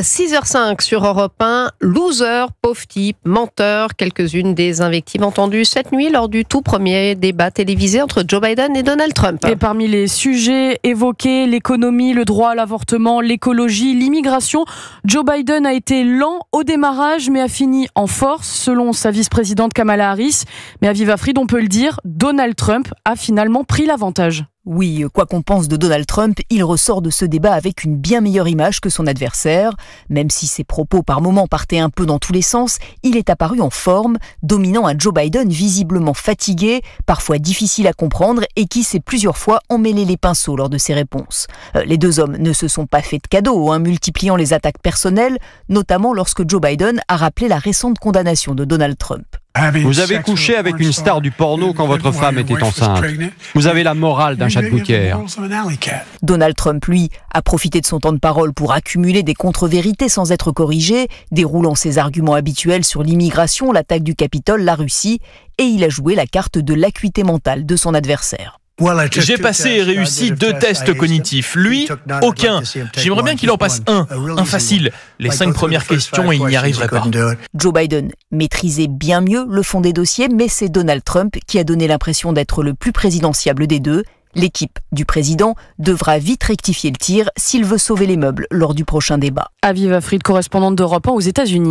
6h05 sur Europe 1, loser, pauvre type, menteur, quelques-unes des invectives entendues cette nuit lors du tout premier débat télévisé entre Joe Biden et Donald Trump. Et parmi les sujets évoqués, l'économie, le droit à l'avortement, l'écologie, l'immigration, Joe Biden a été lent au démarrage mais a fini en force selon sa vice-présidente Kamala Harris. Mais à Viva Fried, on peut le dire, Donald Trump a finalement pris l'avantage. Oui, quoi qu'on pense de Donald Trump, il ressort de ce débat avec une bien meilleure image que son adversaire. Même si ses propos par moments partaient un peu dans tous les sens, il est apparu en forme, dominant un Joe Biden visiblement fatigué, parfois difficile à comprendre et qui s'est plusieurs fois emmêlé les pinceaux lors de ses réponses. Euh, les deux hommes ne se sont pas fait de cadeaux, en hein, multipliant les attaques personnelles, notamment lorsque Joe Biden a rappelé la récente condamnation de Donald Trump. Vous avez couché avec une star du porno quand votre femme était enceinte. Vous avez la morale d'un chat de hein. Donald Trump, lui, a profité de son temps de parole pour accumuler des contre-vérités sans être corrigé, déroulant ses arguments habituels sur l'immigration, l'attaque du Capitole, la Russie, et il a joué la carte de l'acuité mentale de son adversaire. J'ai passé et réussi deux tests cognitifs. Lui, aucun. J'aimerais bien qu'il en passe un, un facile. Les cinq premières questions, il n'y arrive pas. Joe Biden maîtrisait bien mieux le fond des dossiers, mais c'est Donald Trump qui a donné l'impression d'être le plus présidentiable des deux. L'équipe du président devra vite rectifier le tir s'il veut sauver les meubles lors du prochain débat. Aviva Fried, correspondante d'Europe aux États-Unis.